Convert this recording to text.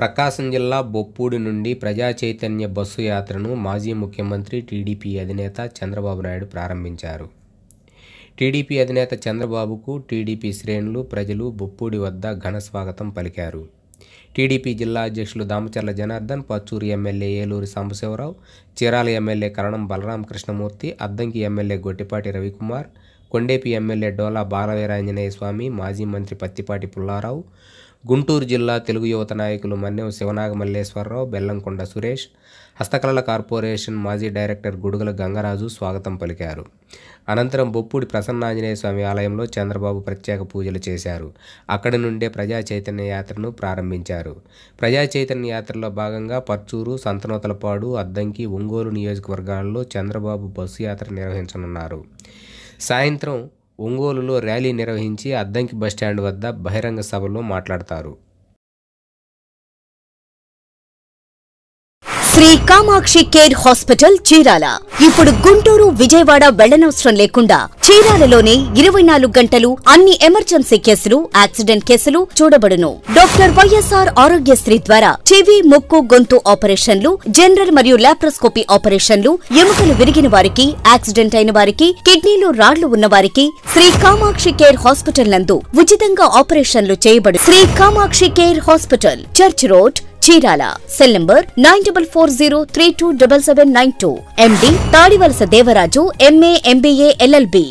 ప్రకాశం జిల్లా బొప్పూడి నుండి ప్రజా చైతన్య బస్సు యాత్రను మాజీ ముఖ్యమంత్రి టీడీపీ అధినేత చంద్రబాబు నాయుడు ప్రారంభించారు టీడీపీ అధినేత చంద్రబాబుకు టీడీపీ శ్రేణులు ప్రజలు బొప్పూడి వద్ద ఘన స్వాగతం పలికారు టీడీపీ జిల్లా అధ్యక్షులు Damacharla Janardhan Parchur MLA Eluri Sambasivarao Chirala MLA Karanam Balaram Krishnamurthy Addanki MLA Gottipati Ravikumar Kondepi MLA Dola Balaveeranjaneya Swamy మాజీ మంత్రి పత్తిపాటి పుల్లారావు గుంటూరు జిల్లా తెలుగు యువత నాయకులు మన్నెం శివనాగ మల్లేశ్వరరావు బెల్లంకొండ సురేష్ హస్తకళల కార్పొరేషన్ మాజీ డైరెక్టర్ గుడుగల గంగరాజు స్వాగతం పలికారు అనంతరం బొప్పుడి ప్రసన్నాంజనేయ స్వామి ఆలయంలో చంద్రబాబు ప్రత్యేక పూజలు చేశారు అక్కడి నుండే ప్రజా చైతన్య యాత్రను ప్రారంభించారు ప్రజా చైతన్య యాత్రలో భాగంగా పర్చూరు సంతనోతలపాడు అద్దంకి ఒంగోలు నియోజకవర్గాల్లో చంద్రబాబు బస్సు యాత్ర నిర్వహించనున్నారు సాయంత్రం ఒంగోలులో ర్యాలీ నిర్వహించి అద్దంకి బస్టాండ్ వద్ద బహిరంగ సభలో మాట్లాడతారు శ్రీ కామాక్షి కేర్ హాస్పిటల్ చీరాల ఇప్పుడు గుంటూరు విజయవాడ వెళ్లనవసరం లేకుండా చీరాలలోనే ఇరవై నాలుగు గంటలు అన్ని ఎమర్జెన్సీ కేసులు యాక్సిడెంట్ కేసులు చూడబడును డాక్టర్ వైఎస్ఆర్ ఆరోగ్యశ్రీ ద్వారా చెవి ముక్కు గొంతు ఆపరేషన్లు జనరల్ మరియు లాప్రోస్కోపీ ఆపరేషన్లు ఎముకలు విరిగిన వారికి యాక్సిడెంట్ అయిన వారికి కిడ్నీలో రాళ్లు ఉన్న వారికి శ్రీ కామాక్షి కేర్ హాస్పిటల్ నందు ఉచితంగా ఆపరేషన్లు చేయబడు Sri Kamakshi care hospital church road Chirala cell number nine double four zero three two double seven nine two MD Tadivalasa Devaraju MA MBA LLB